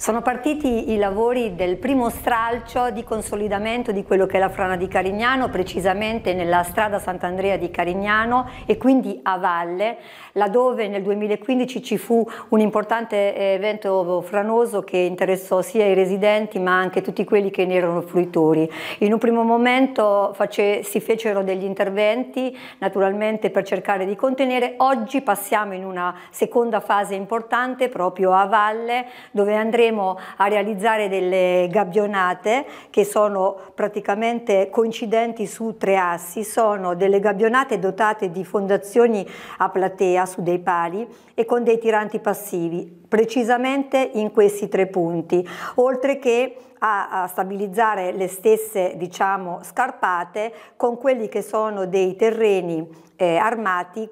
Sono partiti i lavori del primo stralcio di consolidamento di quello che è la frana di Carignano, precisamente nella strada Sant'Andrea di Carignano e quindi a valle, laddove nel 2015 ci fu un importante eh, evento franoso che interessò sia i residenti ma anche tutti quelli che ne erano fruitori. In un primo momento face, si fecero degli interventi naturalmente per cercare di contenere, oggi passiamo in una seconda fase importante proprio a valle dove andremo andremo a realizzare delle gabbionate che sono praticamente coincidenti su tre assi, sono delle gabbionate dotate di fondazioni a platea su dei pali e con dei tiranti passivi, precisamente in questi tre punti, oltre che a, stabilizzare le stesse diciamo, scarpate con quelli che sono dei terreni eh, armati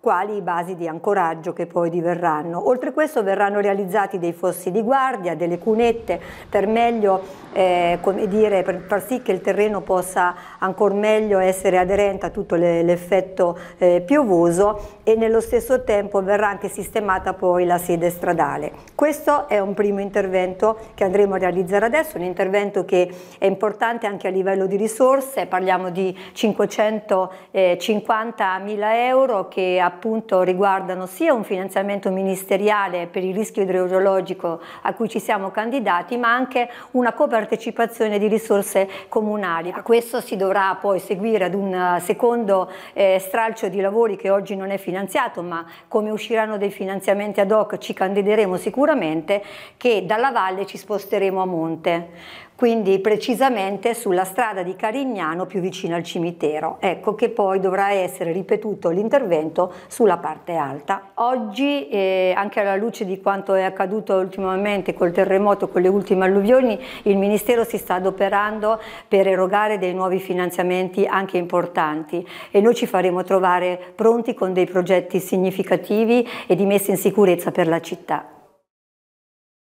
quali i basi di ancoraggio che poi diverranno. Oltre questo verranno realizzati dei fossi di guardia, delle cunette per meglio, eh, dire, per far sì che il terreno possa ancora meglio essere aderente a tutto l'effetto eh, piovoso e nello stesso tempo verrà anche sistemata poi la sede stradale. Questo è un primo intervento che andremo a realizzare adesso, un intervento che è importante anche a livello di risorse, parliamo di 550 mila euro che appunto riguardano sia un finanziamento ministeriale per il rischio idrogeologico a cui ci siamo candidati, ma anche una copartecipazione di risorse comunali. A questo si dovrà poi seguire ad un eh, secondo eh, stralcio di lavori che oggi non è finanziato, ma come usciranno dei finanziamenti ad hoc ci candideremo sicuramente, che dalla valle ci sposteremo a monte quindi precisamente sulla strada di Carignano più vicino al cimitero. Ecco che poi dovrà essere ripetuto l'intervento sulla parte alta. Oggi, eh, anche alla luce di quanto è accaduto ultimamente col terremoto, con le ultime alluvioni, il Ministero si sta adoperando per erogare dei nuovi finanziamenti anche importanti e noi ci faremo trovare pronti con dei progetti significativi e di messa in sicurezza per la città.